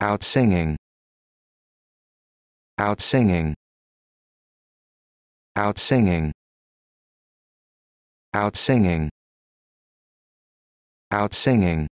out singing out singing out singing out singing out singing